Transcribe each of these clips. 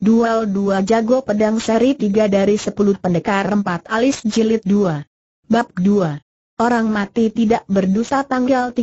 Dual dua jago pedang seri tiga dari sepuluh pendekar empat alis jilid dua. Bab dua. Orang mati tidak berdosa tanggal 13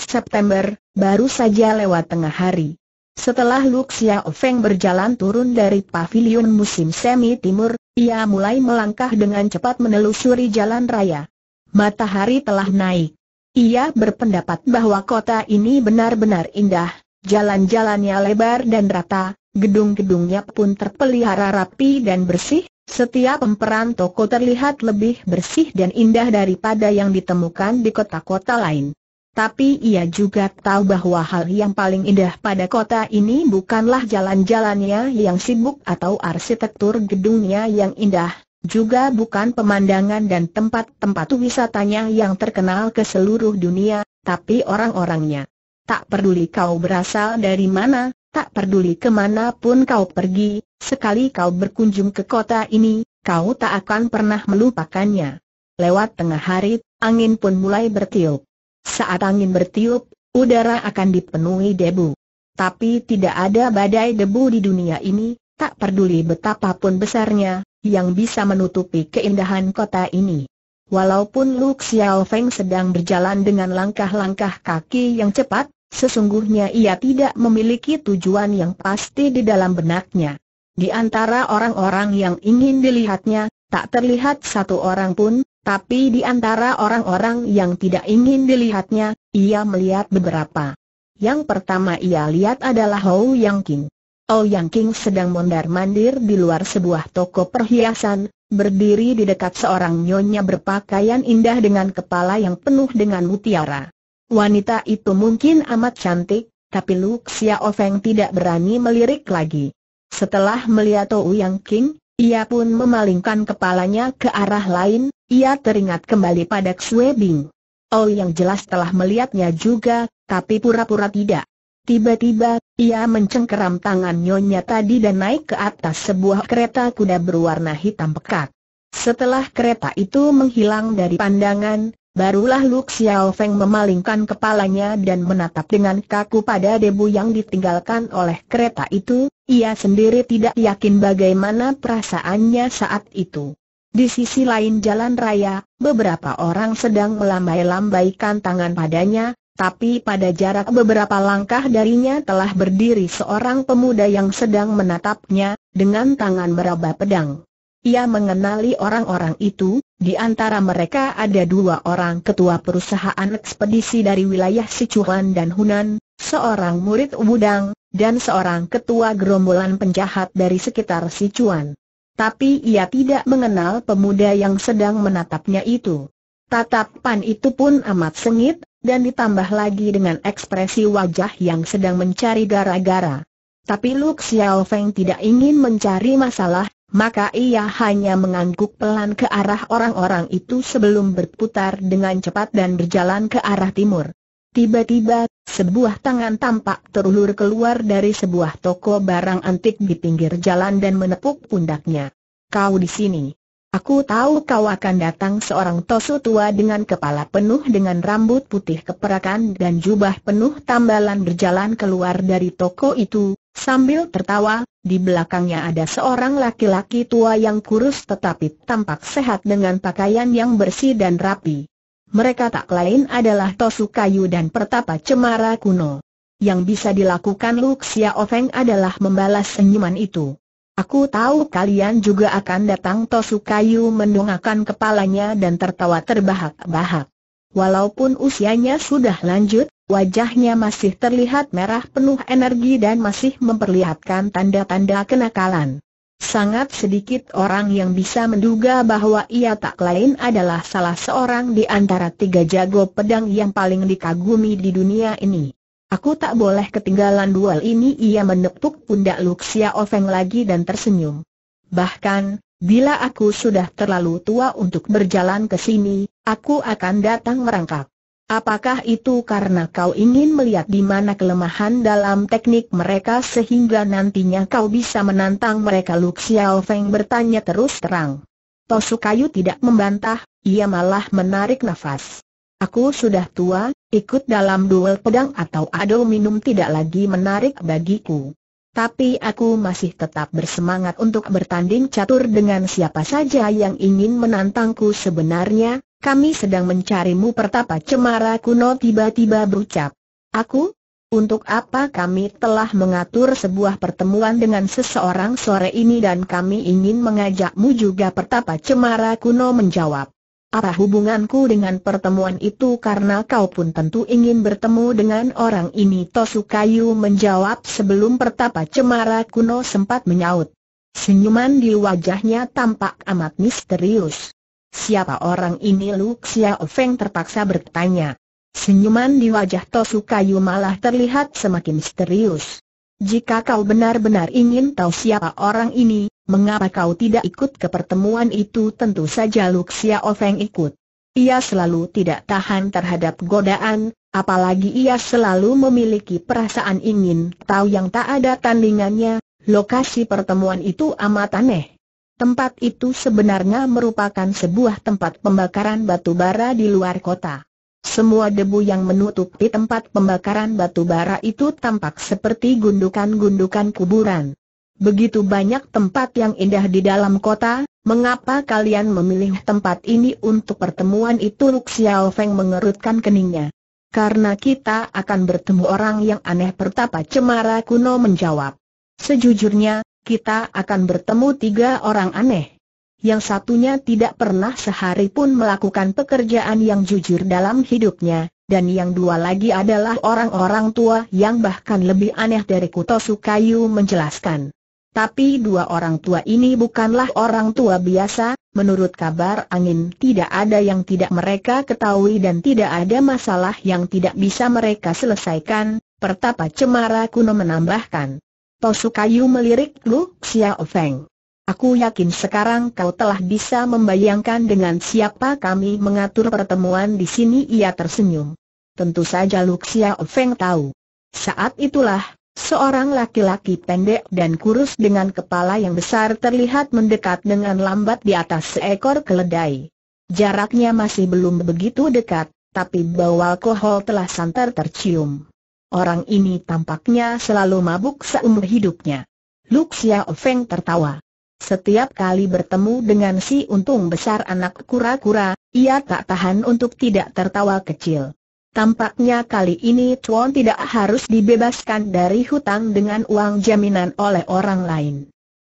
September, baru saja lewat tengah hari. Setelah Luxia Xiao Feng berjalan turun dari pavilion musim semi timur, ia mulai melangkah dengan cepat menelusuri jalan raya. Matahari telah naik. Ia berpendapat bahwa kota ini benar-benar indah, jalan-jalannya lebar dan rata, Gedung-gedungnya pun terpelihara rapi dan bersih, setiap emperan toko terlihat lebih bersih dan indah daripada yang ditemukan di kota-kota lain. Tapi ia juga tahu bahwa hal yang paling indah pada kota ini bukanlah jalan-jalannya yang sibuk atau arsitektur gedungnya yang indah, juga bukan pemandangan dan tempat-tempat wisatanya yang terkenal ke seluruh dunia, tapi orang-orangnya. Tak peduli kau berasal dari mana, Tak peduli kemana pun kau pergi, sekali kau berkunjung ke kota ini, kau tak akan pernah melupakannya. Lewat tengah hari, angin pun mulai bertiup. Saat angin bertiup, udara akan dipenuhi debu. Tapi tidak ada badai debu di dunia ini, tak peduli betapapun besarnya, yang bisa menutupi keindahan kota ini. Walaupun Lu Xiao Feng sedang berjalan dengan langkah-langkah kaki yang cepat, Sesungguhnya ia tidak memiliki tujuan yang pasti di dalam benaknya. Di antara orang-orang yang ingin dilihatnya, tak terlihat satu orang pun, tapi di antara orang-orang yang tidak ingin dilihatnya, ia melihat beberapa. Yang pertama ia lihat adalah Hou Yang King. Hou Yang King sedang mondar-mandir di luar sebuah toko perhiasan, berdiri di dekat seorang nyonya berpakaian indah dengan kepala yang penuh dengan mutiara. Wanita itu mungkin amat cantik, tapi Lu Xiao Feng tidak berani melirik lagi. Setelah melihat Ouyang King, ia pun memalingkan kepalanya ke arah lain, ia teringat kembali pada Xue Bing. Oh yang jelas telah melihatnya juga, tapi pura-pura tidak. Tiba-tiba, ia mencengkeram tangan nyonya tadi dan naik ke atas sebuah kereta kuda berwarna hitam pekat. Setelah kereta itu menghilang dari pandangan, Barulah Lu Xiao Feng memalingkan kepalanya dan menatap dengan kaku pada debu yang ditinggalkan oleh kereta itu, ia sendiri tidak yakin bagaimana perasaannya saat itu. Di sisi lain jalan raya, beberapa orang sedang melambai-lambaikan tangan padanya, tapi pada jarak beberapa langkah darinya telah berdiri seorang pemuda yang sedang menatapnya, dengan tangan meraba pedang. Ia mengenali orang-orang itu, di antara mereka ada dua orang ketua perusahaan ekspedisi dari wilayah Sichuan dan Hunan, seorang murid Wudang, dan seorang ketua gerombolan penjahat dari sekitar Sichuan. Tapi ia tidak mengenal pemuda yang sedang menatapnya itu. Tatapan itu pun amat sengit, dan ditambah lagi dengan ekspresi wajah yang sedang mencari gara-gara. Tapi Lu Xiao tidak ingin mencari masalah, maka ia hanya mengangguk pelan ke arah orang-orang itu sebelum berputar dengan cepat dan berjalan ke arah timur. Tiba-tiba, sebuah tangan tampak terulur keluar dari sebuah toko barang antik di pinggir jalan dan menepuk pundaknya. Kau di sini. Aku tahu kau akan datang seorang tosu tua dengan kepala penuh dengan rambut putih keperakan dan jubah penuh tambalan berjalan keluar dari toko itu, Sambil tertawa, di belakangnya ada seorang laki-laki tua yang kurus tetapi tampak sehat dengan pakaian yang bersih dan rapi. Mereka tak lain adalah Tosukayu dan Pertapa Cemara kuno. Yang bisa dilakukan Luxia Ofeng adalah membalas senyuman itu. Aku tahu kalian juga akan datang Tosukayu mendongakkan kepalanya dan tertawa terbahak-bahak. Walaupun usianya sudah lanjut, wajahnya masih terlihat merah penuh energi dan masih memperlihatkan tanda-tanda kenakalan. Sangat sedikit orang yang bisa menduga bahwa ia tak lain adalah salah seorang di antara tiga jago pedang yang paling dikagumi di dunia ini. Aku tak boleh ketinggalan duel ini ia menepuk pundak Luxia Ofeng lagi dan tersenyum. Bahkan, Bila aku sudah terlalu tua untuk berjalan ke sini, aku akan datang merangkak. Apakah itu karena kau ingin melihat di mana kelemahan dalam teknik mereka sehingga nantinya kau bisa menantang mereka Lu Xiao Feng bertanya terus terang. Tosu Tosukayu tidak membantah, ia malah menarik nafas. Aku sudah tua, ikut dalam duel pedang atau adu minum tidak lagi menarik bagiku tapi aku masih tetap bersemangat untuk bertanding catur dengan siapa saja yang ingin menantangku sebenarnya, kami sedang mencarimu pertapa cemara kuno tiba-tiba berucap. Aku? Untuk apa kami telah mengatur sebuah pertemuan dengan seseorang sore ini dan kami ingin mengajakmu juga pertapa cemara kuno menjawab. Apa hubunganku dengan pertemuan itu karena kau pun tentu ingin bertemu dengan orang ini Tosukayu menjawab sebelum pertapa cemara kuno sempat menyaut. Senyuman di wajahnya tampak amat misterius. Siapa orang ini Lu Ofeng terpaksa bertanya. Senyuman di wajah Tosukayu malah terlihat semakin misterius. Jika kau benar-benar ingin tahu siapa orang ini, mengapa kau tidak ikut ke pertemuan itu tentu saja Luxia Ofeng ikut. Ia selalu tidak tahan terhadap godaan, apalagi ia selalu memiliki perasaan ingin tahu yang tak ada tandingannya, lokasi pertemuan itu amat aneh. Tempat itu sebenarnya merupakan sebuah tempat pembakaran batu bara di luar kota. Semua debu yang menutupi tempat pembakaran batu bara itu tampak seperti gundukan-gundukan kuburan. Begitu banyak tempat yang indah di dalam kota, mengapa kalian memilih tempat ini untuk pertemuan itu Lu Xiao Feng mengerutkan keningnya. Karena kita akan bertemu orang yang aneh pertapa cemara kuno menjawab. Sejujurnya, kita akan bertemu tiga orang aneh. Yang satunya tidak pernah sehari pun melakukan pekerjaan yang jujur dalam hidupnya, dan yang dua lagi adalah orang-orang tua yang bahkan lebih aneh dari Kutosukayu menjelaskan. Tapi dua orang tua ini bukanlah orang tua biasa, menurut kabar angin tidak ada yang tidak mereka ketahui dan tidak ada masalah yang tidak bisa mereka selesaikan, Pertapa Cemara kuno menambahkan. Tosukayu melirik Lu Xiao Feng. Aku yakin sekarang kau telah bisa membayangkan dengan siapa kami mengatur pertemuan di sini ia tersenyum. Tentu saja Lu Xiao Feng tahu. Saat itulah, Seorang laki-laki pendek dan kurus dengan kepala yang besar terlihat mendekat dengan lambat di atas seekor keledai. Jaraknya masih belum begitu dekat, tapi bau alkohol telah santer tercium. Orang ini tampaknya selalu mabuk seumur hidupnya. Luxia Ofeng tertawa. Setiap kali bertemu dengan si untung besar anak kura-kura, ia tak tahan untuk tidak tertawa kecil. Tampaknya kali ini Chuan tidak harus dibebaskan dari hutang dengan uang jaminan oleh orang lain.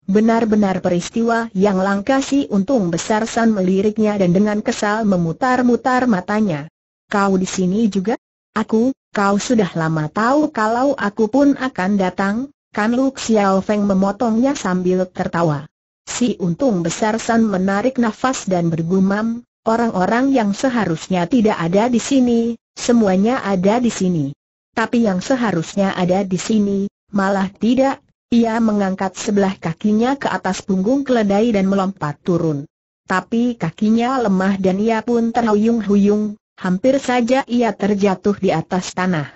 Benar-benar peristiwa yang langka si untung besar San meliriknya dan dengan kesal memutar-mutar matanya. Kau di sini juga? Aku, kau sudah lama tahu kalau aku pun akan datang, kan Lu Xiao Feng memotongnya sambil tertawa. Si untung besar San menarik nafas dan bergumam, Orang-orang yang seharusnya tidak ada di sini, semuanya ada di sini. Tapi yang seharusnya ada di sini, malah tidak. Ia mengangkat sebelah kakinya ke atas punggung keledai dan melompat turun. Tapi kakinya lemah dan ia pun terhuyung-huyung, hampir saja ia terjatuh di atas tanah.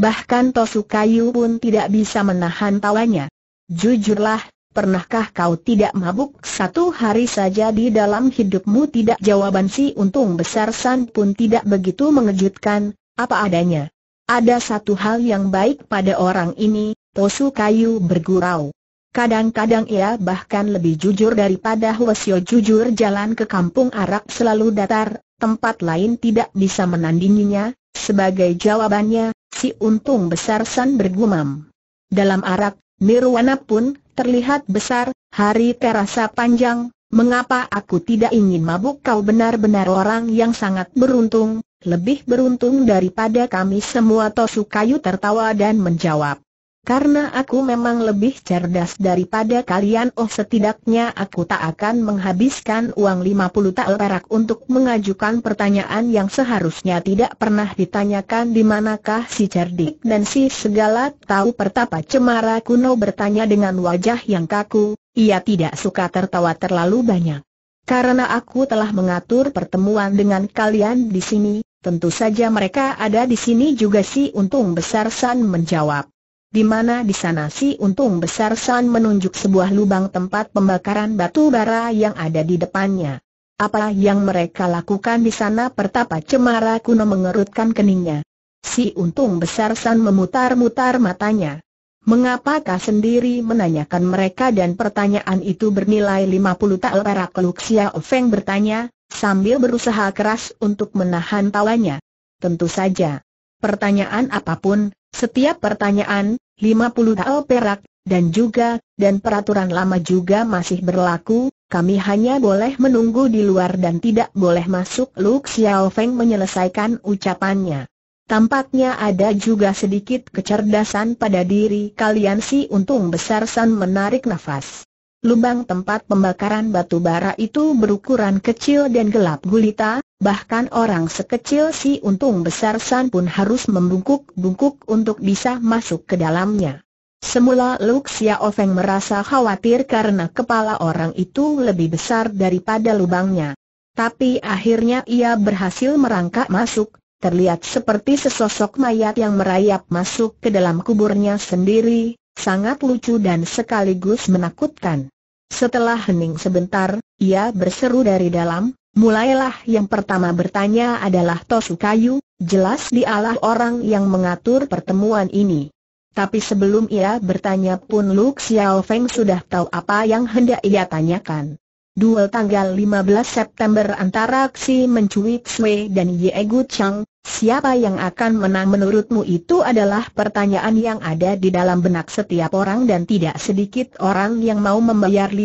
Bahkan Tosukayu pun tidak bisa menahan tawanya. Jujurlah, Pernahkah kau tidak mabuk satu hari saja di dalam hidupmu tidak jawaban si untung besar San pun tidak begitu mengejutkan, apa adanya. Ada satu hal yang baik pada orang ini, Tosu Kayu bergurau. Kadang-kadang ia bahkan lebih jujur daripada Hwasyo jujur jalan ke kampung Arak selalu datar, tempat lain tidak bisa menandinginya, sebagai jawabannya, si untung besar San bergumam. Dalam Arak, Nirwana pun terlihat besar, hari terasa panjang, mengapa aku tidak ingin mabuk kau benar-benar orang yang sangat beruntung, lebih beruntung daripada kami semua Tosukayu tertawa dan menjawab. Karena aku memang lebih cerdas daripada kalian oh setidaknya aku tak akan menghabiskan uang 50 tael perak untuk mengajukan pertanyaan yang seharusnya tidak pernah ditanyakan di manakah si cerdik dan si segala tahu pertapa cemara kuno bertanya dengan wajah yang kaku, ia tidak suka tertawa terlalu banyak. Karena aku telah mengatur pertemuan dengan kalian di sini, tentu saja mereka ada di sini juga si untung besar San menjawab di mana di sana si untung besar San menunjuk sebuah lubang tempat pembakaran batu bara yang ada di depannya. Apa yang mereka lakukan di sana pertapa cemara kuno mengerutkan keningnya. Si untung besar San memutar-mutar matanya. Mengapakah sendiri menanyakan mereka dan pertanyaan itu bernilai 50 tal perak Luxia Ofeng bertanya, sambil berusaha keras untuk menahan tawanya. Tentu saja. Pertanyaan apapun, setiap pertanyaan, 50 AL perak, dan juga, dan peraturan lama juga masih berlaku, kami hanya boleh menunggu di luar dan tidak boleh masuk Lu Xiaofeng menyelesaikan ucapannya. Tampaknya ada juga sedikit kecerdasan pada diri kalian si untung besar San menarik nafas. Lubang tempat pembakaran batu bara itu berukuran kecil dan gelap gulita, Bahkan orang sekecil si untung besar San pun harus membungkuk-bungkuk untuk bisa masuk ke dalamnya. Semula Luk Oveng Ofeng merasa khawatir karena kepala orang itu lebih besar daripada lubangnya. Tapi akhirnya ia berhasil merangkak masuk, terlihat seperti sesosok mayat yang merayap masuk ke dalam kuburnya sendiri, sangat lucu dan sekaligus menakutkan. Setelah hening sebentar, ia berseru dari dalam, Mulailah yang pertama bertanya adalah Tosukayu, jelas dialah orang yang mengatur pertemuan ini. Tapi sebelum ia bertanya pun Lu Xiao Feng sudah tahu apa yang hendak ia tanyakan. Duel tanggal 15 September antara Xi Mencui Xue dan Ye Gu Chang, Siapa yang akan menang menurutmu itu adalah pertanyaan yang ada di dalam benak setiap orang dan tidak sedikit orang yang mau membayar 50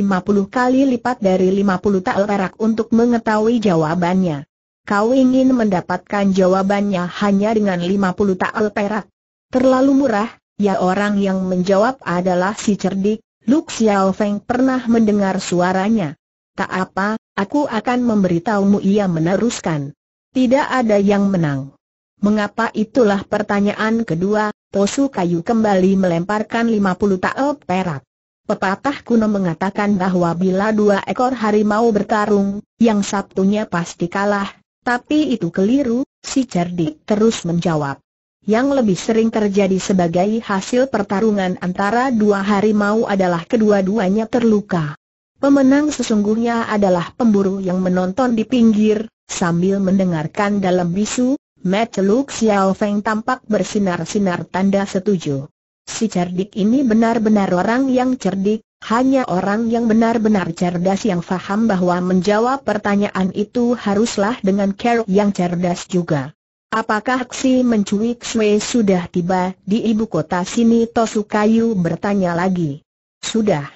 kali lipat dari 50 tal perak untuk mengetahui jawabannya. Kau ingin mendapatkan jawabannya hanya dengan 50 tal perak. Terlalu murah, ya orang yang menjawab adalah si cerdik, Lu Xiao Feng pernah mendengar suaranya. Tak apa, aku akan memberitahumu ia meneruskan. Tidak ada yang menang. Mengapa itulah pertanyaan kedua, Tosu Kayu kembali melemparkan 50 tael perak. Pepatah kuno mengatakan bahwa bila dua ekor harimau bertarung, yang Sabtunya pasti kalah, tapi itu keliru, si cerdik terus menjawab. Yang lebih sering terjadi sebagai hasil pertarungan antara dua harimau adalah kedua-duanya terluka. Pemenang sesungguhnya adalah pemburu yang menonton di pinggir, Sambil mendengarkan dalam bisu, Mata Luk Xiao Feng tampak bersinar-sinar tanda setuju. Si cerdik ini benar-benar orang yang cerdik, hanya orang yang benar-benar cerdas yang faham bahwa menjawab pertanyaan itu haruslah dengan cara yang cerdas juga. Apakah aksi mencuik Xue sudah tiba di ibu kota sini Tosukayu bertanya lagi. Sudah.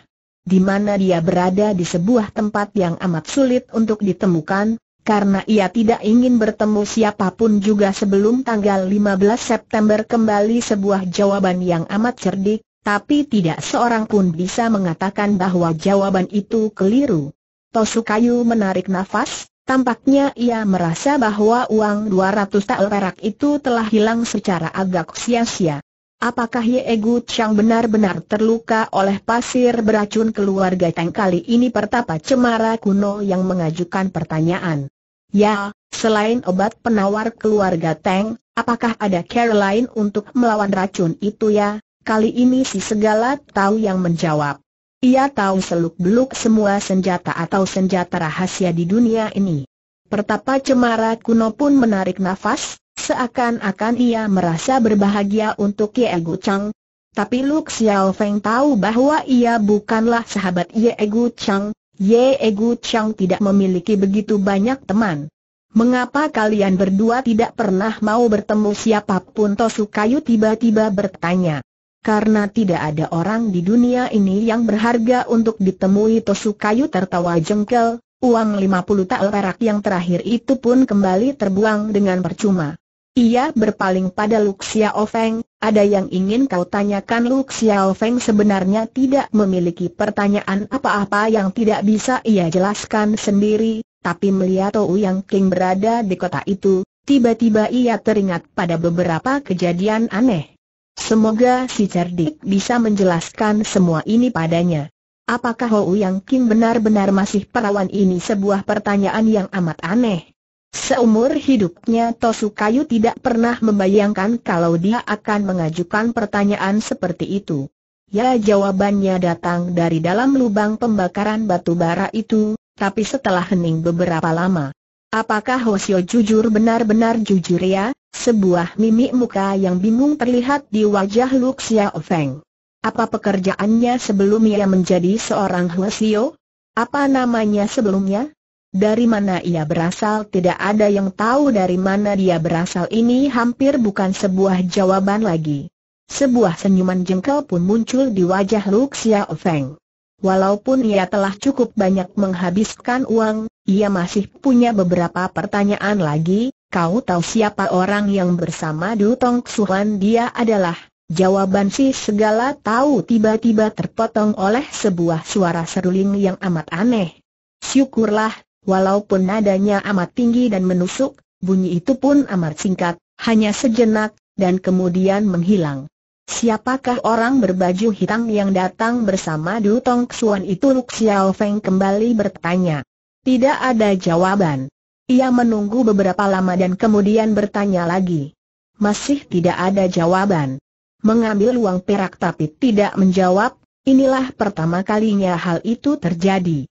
Di mana dia berada di sebuah tempat yang amat sulit untuk ditemukan, karena ia tidak ingin bertemu siapapun juga sebelum tanggal 15 September kembali sebuah jawaban yang amat cerdik, tapi tidak seorang pun bisa mengatakan bahwa jawaban itu keliru. Tosukayu menarik nafas, tampaknya ia merasa bahwa uang 200 tael perak itu telah hilang secara agak sia-sia. Apakah Ye Gu Chang benar-benar terluka oleh pasir beracun keluarga Teng kali ini pertapa cemara kuno yang mengajukan pertanyaan? Ya, selain obat penawar keluarga Teng, apakah ada cara lain untuk melawan racun itu ya? Kali ini si segala tahu yang menjawab. Ia tahu seluk-beluk semua senjata atau senjata rahasia di dunia ini. Pertapa cemara kuno pun menarik nafas, seakan-akan ia merasa berbahagia untuk Ye Gu Chang. Tapi Lu Xiao Feng tahu bahwa ia bukanlah sahabat Ye Gu Chang, Ye Egu Chang tidak memiliki begitu banyak teman. Mengapa kalian berdua tidak pernah mau bertemu siapapun Tosukayu tiba-tiba bertanya. Karena tidak ada orang di dunia ini yang berharga untuk ditemui Tosukayu tertawa jengkel, uang 50 tael perak yang terakhir itu pun kembali terbuang dengan percuma. Ia berpaling pada Luxia Ofeng, ada yang ingin kau tanyakan Lu Xiao Feng sebenarnya tidak memiliki pertanyaan apa-apa yang tidak bisa ia jelaskan sendiri, tapi melihat Tou Yang King berada di kota itu, tiba-tiba ia teringat pada beberapa kejadian aneh. Semoga si cerdik bisa menjelaskan semua ini padanya. Apakah Hou Yang King benar-benar masih perawan ini sebuah pertanyaan yang amat aneh? Seumur hidupnya Tosukayu tidak pernah membayangkan kalau dia akan mengajukan pertanyaan seperti itu. Ya jawabannya datang dari dalam lubang pembakaran batu bara itu, tapi setelah hening beberapa lama. Apakah Hosio jujur benar-benar jujur ya? Sebuah mimik muka yang bingung terlihat di wajah Luxia Oveng. Apa pekerjaannya sebelum ia menjadi seorang Hosio? Apa namanya sebelumnya? Dari mana ia berasal tidak ada yang tahu dari mana dia berasal ini hampir bukan sebuah jawaban lagi. Sebuah senyuman jengkel pun muncul di wajah Luxia Xiaofeng. Walaupun ia telah cukup banyak menghabiskan uang, ia masih punya beberapa pertanyaan lagi, kau tahu siapa orang yang bersama Du Tong Xuan dia adalah? Jawaban si segala tahu tiba-tiba terpotong oleh sebuah suara seruling yang amat aneh. Syukurlah Walaupun nadanya amat tinggi dan menusuk, bunyi itu pun amat singkat, hanya sejenak, dan kemudian menghilang. Siapakah orang berbaju hitam yang datang bersama Du Tong Xuan itu Lu Xiao Feng kembali bertanya. Tidak ada jawaban. Ia menunggu beberapa lama dan kemudian bertanya lagi. Masih tidak ada jawaban. Mengambil uang perak tapi tidak menjawab, inilah pertama kalinya hal itu terjadi.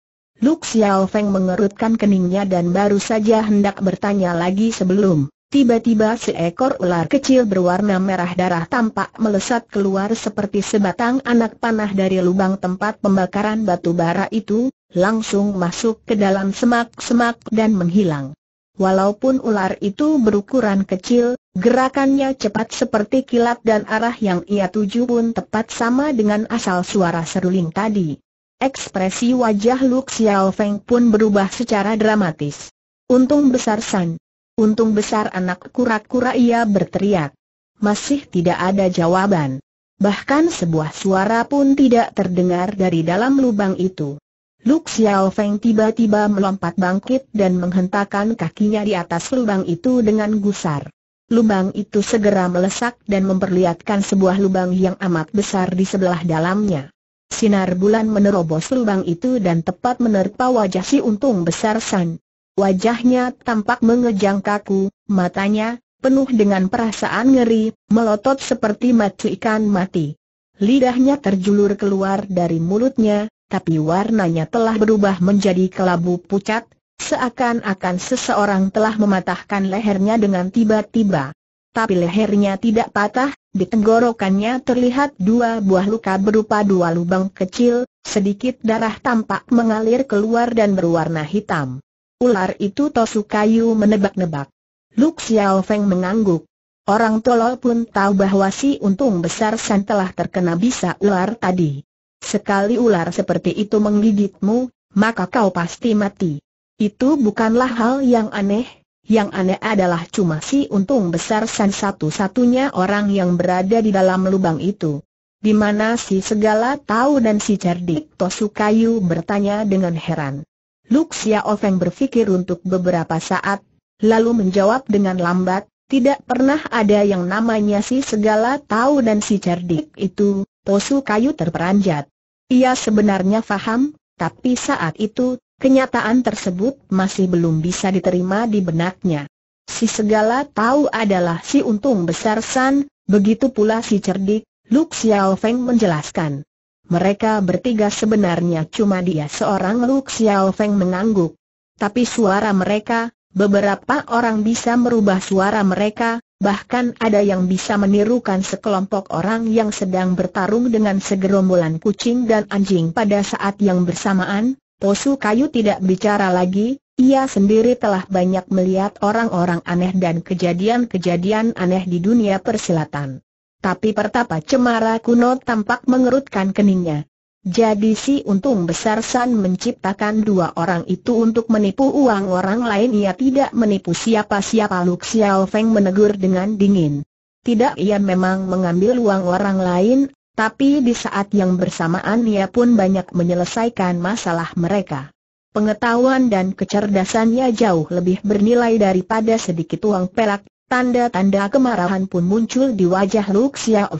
Luk Xiao Feng mengerutkan keningnya dan baru saja hendak bertanya lagi sebelum Tiba-tiba seekor ular kecil berwarna merah darah tampak melesat keluar seperti sebatang anak panah dari lubang tempat pembakaran batu bara itu, langsung masuk ke dalam semak-semak dan menghilang. Walaupun ular itu berukuran kecil, gerakannya cepat seperti kilat dan arah yang ia tuju pun tepat sama dengan asal suara seruling tadi. Ekspresi wajah Lu Xiao Feng pun berubah secara dramatis. Untung besar San. Untung besar anak kura-kura ia berteriak. Masih tidak ada jawaban. Bahkan sebuah suara pun tidak terdengar dari dalam lubang itu. Lu Xiao Feng tiba-tiba melompat bangkit dan menghentakkan kakinya di atas lubang itu dengan gusar. Lubang itu segera melesak dan memperlihatkan sebuah lubang yang amat besar di sebelah dalamnya. Sinar bulan menerobos lubang itu dan tepat menerpa wajah si untung besar San. Wajahnya tampak mengejang kaku, matanya penuh dengan perasaan ngeri, melotot seperti mati ikan mati. Lidahnya terjulur keluar dari mulutnya, tapi warnanya telah berubah menjadi kelabu pucat, seakan-akan seseorang telah mematahkan lehernya dengan tiba-tiba. Tapi lehernya tidak patah, di tenggorokannya terlihat dua buah luka berupa dua lubang kecil, sedikit darah tampak mengalir keluar dan berwarna hitam. Ular itu Kayu menebak-nebak. Luk Xiao Feng mengangguk. Orang tolol pun tahu bahwa si untung besar San telah terkena bisa ular tadi. Sekali ular seperti itu menggigitmu, maka kau pasti mati. Itu bukanlah hal yang aneh, yang aneh adalah cuma si untung besar san satu-satunya orang yang berada di dalam lubang itu. Di mana si segala tahu dan si cerdik Tosukayu bertanya dengan heran. Luxia Ofeng berpikir untuk beberapa saat, lalu menjawab dengan lambat, tidak pernah ada yang namanya si segala tahu dan si cerdik itu, Tosukayu terperanjat. Ia sebenarnya faham, tapi saat itu Kenyataan tersebut masih belum bisa diterima di benaknya. Si segala tahu adalah si untung besar San, begitu pula si cerdik, Lu Xiao Feng menjelaskan. Mereka bertiga sebenarnya cuma dia seorang Lu Xiao Feng mengangguk. Tapi suara mereka, beberapa orang bisa merubah suara mereka, bahkan ada yang bisa menirukan sekelompok orang yang sedang bertarung dengan segerombolan kucing dan anjing pada saat yang bersamaan, Posu Kayu tidak bicara lagi, ia sendiri telah banyak melihat orang-orang aneh dan kejadian-kejadian aneh di dunia persilatan. Tapi pertapa cemara kuno tampak mengerutkan keningnya. Jadi si untung besar San menciptakan dua orang itu untuk menipu uang orang lain ia tidak menipu siapa-siapa Lu Xiao Feng menegur dengan dingin. Tidak ia memang mengambil uang orang lain, tapi di saat yang bersamaan ia pun banyak menyelesaikan masalah mereka. Pengetahuan dan kecerdasannya jauh lebih bernilai daripada sedikit uang pelak. tanda-tanda kemarahan pun muncul di wajah Lu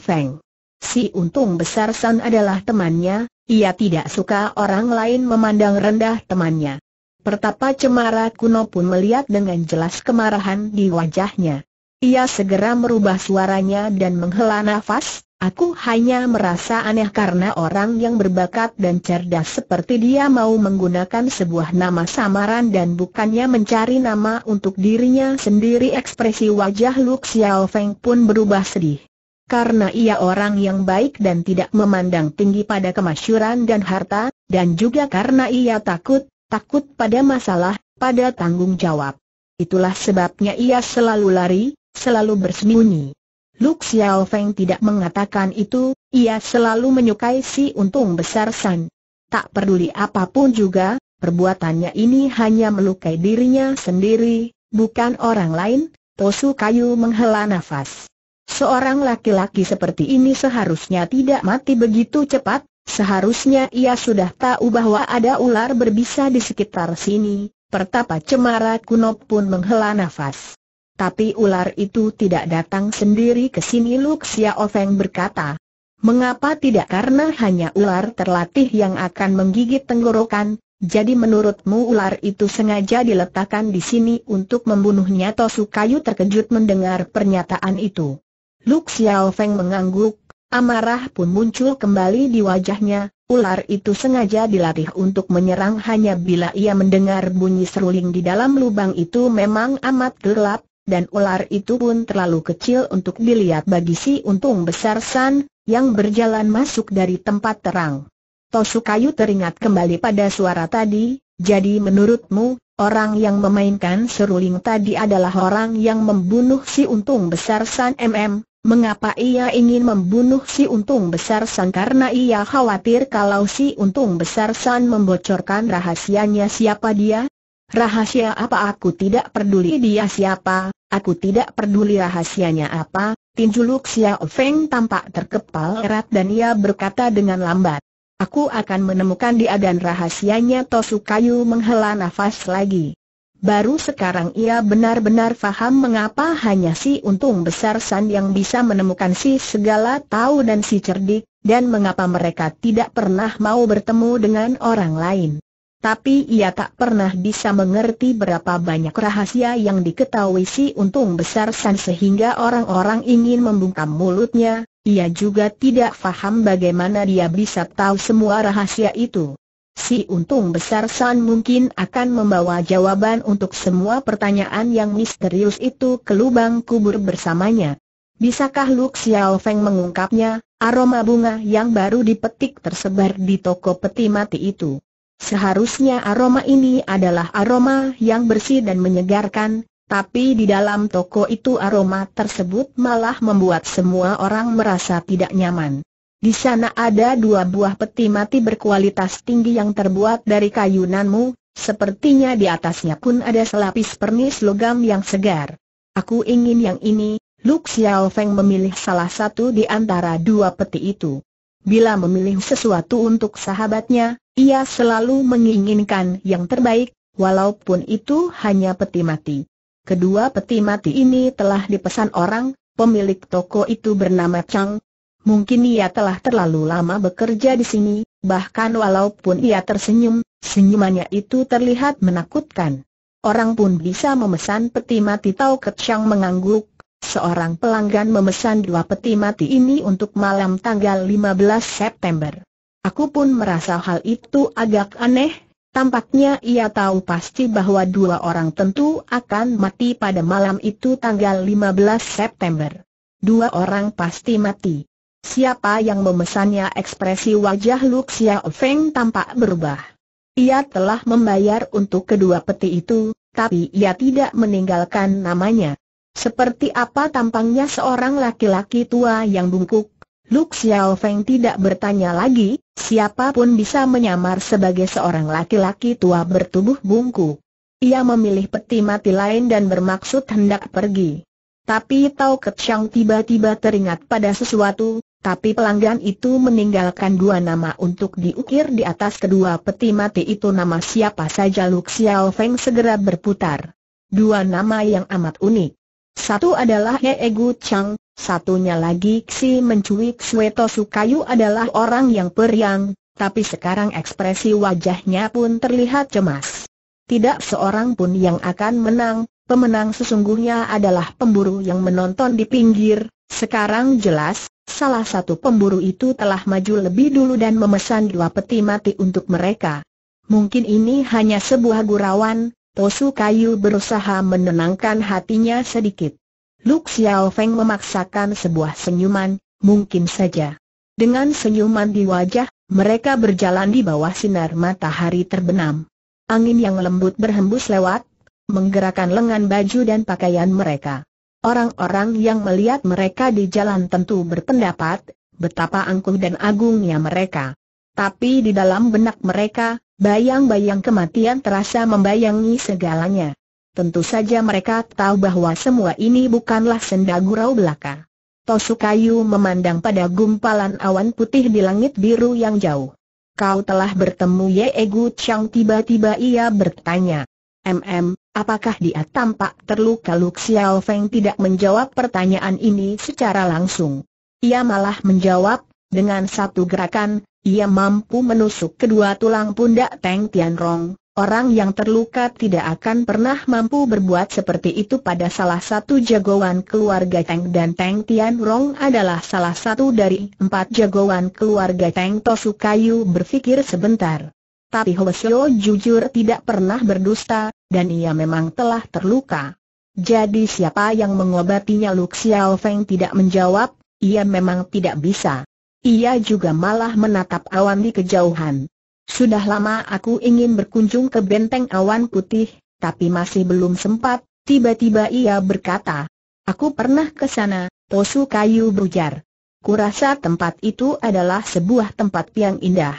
Feng. Si untung besar San adalah temannya, ia tidak suka orang lain memandang rendah temannya. Pertapa cemara kuno pun melihat dengan jelas kemarahan di wajahnya. Ia segera merubah suaranya dan menghela nafas, Aku hanya merasa aneh karena orang yang berbakat dan cerdas seperti dia mau menggunakan sebuah nama samaran dan bukannya mencari nama untuk dirinya sendiri ekspresi wajah Lu Xiaofeng Feng pun berubah sedih. Karena ia orang yang baik dan tidak memandang tinggi pada kemasyuran dan harta, dan juga karena ia takut, takut pada masalah, pada tanggung jawab. Itulah sebabnya ia selalu lari, selalu bersembunyi. Luk Xiao Feng tidak mengatakan itu, ia selalu menyukai si untung besar San. Tak peduli apapun juga, perbuatannya ini hanya melukai dirinya sendiri, bukan orang lain, Tosu Kayu menghela nafas. Seorang laki-laki seperti ini seharusnya tidak mati begitu cepat, seharusnya ia sudah tahu bahwa ada ular berbisa di sekitar sini, Pertapa Cemara kuno pun menghela nafas. Tapi ular itu tidak datang sendiri ke sini Lu Xiao berkata. Mengapa tidak karena hanya ular terlatih yang akan menggigit tenggorokan, jadi menurutmu ular itu sengaja diletakkan di sini untuk membunuhnya Tosukayu terkejut mendengar pernyataan itu. Lu Xiao mengangguk, amarah pun muncul kembali di wajahnya, ular itu sengaja dilatih untuk menyerang hanya bila ia mendengar bunyi seruling di dalam lubang itu memang amat gelap, dan ular itu pun terlalu kecil untuk dilihat bagi si untung besar San, yang berjalan masuk dari tempat terang. Tosukayu teringat kembali pada suara tadi, jadi menurutmu, orang yang memainkan seruling tadi adalah orang yang membunuh si untung besar San MM? Mengapa ia ingin membunuh si untung besar San karena ia khawatir kalau si untung besar San membocorkan rahasianya siapa dia? Rahasia apa aku tidak peduli dia siapa, Aku tidak peduli rahasianya apa, Tinju Xiao Feng tampak terkepal erat dan ia berkata dengan lambat. Aku akan menemukan dia dan rahasianya Tosu Kayu menghela nafas lagi. Baru sekarang ia benar-benar faham mengapa hanya si untung besar San yang bisa menemukan si segala tahu dan si cerdik, dan mengapa mereka tidak pernah mau bertemu dengan orang lain tapi ia tak pernah bisa mengerti berapa banyak rahasia yang diketahui si untung besar San sehingga orang-orang ingin membungkam mulutnya, ia juga tidak faham bagaimana dia bisa tahu semua rahasia itu. Si untung besar San mungkin akan membawa jawaban untuk semua pertanyaan yang misterius itu ke lubang kubur bersamanya. Bisakah Lu Xiao Feng mengungkapnya, aroma bunga yang baru dipetik tersebar di toko peti mati itu. Seharusnya aroma ini adalah aroma yang bersih dan menyegarkan, tapi di dalam toko itu aroma tersebut malah membuat semua orang merasa tidak nyaman. Di sana ada dua buah peti mati berkualitas tinggi yang terbuat dari kayu nanmu, sepertinya di atasnya pun ada selapis pernis logam yang segar. Aku ingin yang ini, Lu Xiao Feng memilih salah satu di antara dua peti itu. Bila memilih sesuatu untuk sahabatnya, ia selalu menginginkan yang terbaik, walaupun itu hanya peti mati. Kedua peti mati ini telah dipesan orang, pemilik toko itu bernama Chang. Mungkin ia telah terlalu lama bekerja di sini, bahkan walaupun ia tersenyum, senyumannya itu terlihat menakutkan. Orang pun bisa memesan peti mati Tau ke Chang mengangguk. Seorang pelanggan memesan dua peti mati ini untuk malam tanggal 15 September. Aku pun merasa hal itu agak aneh, tampaknya ia tahu pasti bahwa dua orang tentu akan mati pada malam itu tanggal 15 September. Dua orang pasti mati. Siapa yang memesannya ekspresi wajah Luxia Feng tampak berubah. Ia telah membayar untuk kedua peti itu, tapi ia tidak meninggalkan namanya. Seperti apa tampangnya seorang laki-laki tua yang bungkuk, Luk Xiao Feng tidak bertanya lagi, siapapun bisa menyamar sebagai seorang laki-laki tua bertubuh bungku. Ia memilih peti mati lain dan bermaksud hendak pergi. Tapi Tao Kechang tiba-tiba teringat pada sesuatu, tapi pelanggan itu meninggalkan dua nama untuk diukir di atas kedua peti mati itu nama siapa saja Luk Xiao Feng segera berputar. Dua nama yang amat unik. Satu adalah Hee Gu Chang, Satunya lagi Xi mencuik Sueto Sukayu adalah orang yang periang, tapi sekarang ekspresi wajahnya pun terlihat cemas. Tidak seorang pun yang akan menang, pemenang sesungguhnya adalah pemburu yang menonton di pinggir, sekarang jelas, salah satu pemburu itu telah maju lebih dulu dan memesan dua peti mati untuk mereka. Mungkin ini hanya sebuah gurauan, Tosu Kayu berusaha menenangkan hatinya sedikit. Lu Xiao Feng memaksakan sebuah senyuman, mungkin saja. Dengan senyuman di wajah, mereka berjalan di bawah sinar matahari terbenam. Angin yang lembut berhembus lewat, menggerakkan lengan baju dan pakaian mereka. Orang-orang yang melihat mereka di jalan tentu berpendapat, betapa angkuh dan agungnya mereka. Tapi di dalam benak mereka, bayang-bayang kematian terasa membayangi segalanya. Tentu saja mereka tahu bahwa semua ini bukanlah senda gurau belaka. Tosukayu memandang pada gumpalan awan putih di langit biru yang jauh. Kau telah bertemu Ye Egu Chang tiba-tiba ia bertanya. MM, apakah dia tampak terluka Luk Xiao Feng tidak menjawab pertanyaan ini secara langsung. Ia malah menjawab, dengan satu gerakan, ia mampu menusuk kedua tulang pundak Teng Tianrong, Orang yang terluka tidak akan pernah mampu berbuat seperti itu pada salah satu jagoan keluarga Teng dan Teng Tian Rong adalah salah satu dari empat jagoan keluarga Teng Tosukayu berpikir sebentar. Tapi Hwasyo jujur tidak pernah berdusta, dan ia memang telah terluka. Jadi siapa yang mengobatinya Luk Xiao Feng tidak menjawab, ia memang tidak bisa. Ia juga malah menatap awan di kejauhan. Sudah lama aku ingin berkunjung ke benteng awan putih, tapi masih belum sempat, tiba-tiba ia berkata. Aku pernah ke sana, Tosu Kayu berujar. Kurasa tempat itu adalah sebuah tempat yang indah.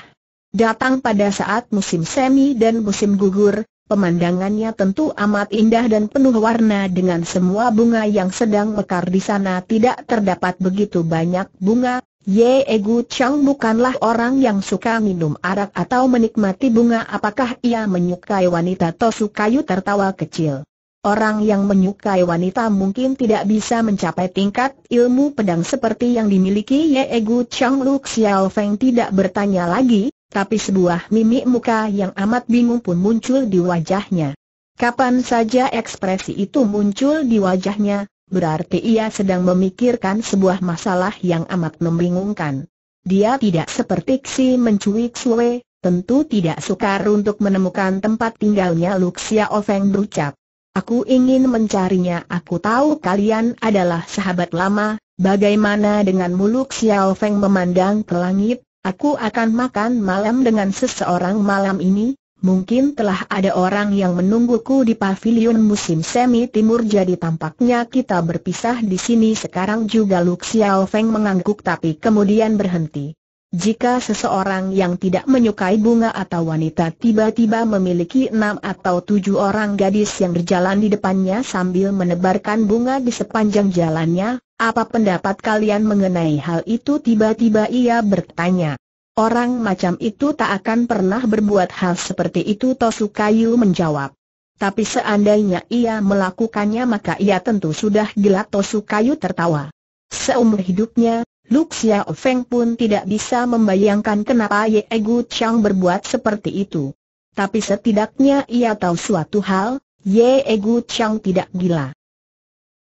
Datang pada saat musim semi dan musim gugur, Pemandangannya tentu amat indah dan penuh warna dengan semua bunga yang sedang mekar di sana tidak terdapat begitu banyak bunga, Ye Egu Chang bukanlah orang yang suka minum arak atau menikmati bunga apakah ia menyukai wanita atau Tosukayu tertawa kecil. Orang yang menyukai wanita mungkin tidak bisa mencapai tingkat ilmu pedang seperti yang dimiliki Ye Egu Chang Luk Xiao Feng tidak bertanya lagi, tapi sebuah mimik muka yang amat bingung pun muncul di wajahnya. Kapan saja ekspresi itu muncul di wajahnya, Berarti ia sedang memikirkan sebuah masalah yang amat membingungkan. Dia tidak seperti Xi mencuik Xue, tentu tidak sukar untuk menemukan tempat tinggalnya Luxia Ofeng berucap. Aku ingin mencarinya aku tahu kalian adalah sahabat lama, bagaimana dengan muluk Xiao Feng memandang ke langit, aku akan makan malam dengan seseorang malam ini, Mungkin telah ada orang yang menungguku di pavilion musim semi timur jadi tampaknya kita berpisah di sini sekarang juga Lu Xiao Feng mengangguk tapi kemudian berhenti. Jika seseorang yang tidak menyukai bunga atau wanita tiba-tiba memiliki enam atau tujuh orang gadis yang berjalan di depannya sambil menebarkan bunga di sepanjang jalannya, apa pendapat kalian mengenai hal itu tiba-tiba ia bertanya. Orang macam itu tak akan pernah berbuat hal seperti itu Tosukayu menjawab. Tapi seandainya ia melakukannya maka ia tentu sudah gila Tosukayu tertawa. Seumur hidupnya, Luxia Feng pun tidak bisa membayangkan kenapa Ye Gu Chang berbuat seperti itu. Tapi setidaknya ia tahu suatu hal, Ye Gu Chang tidak gila.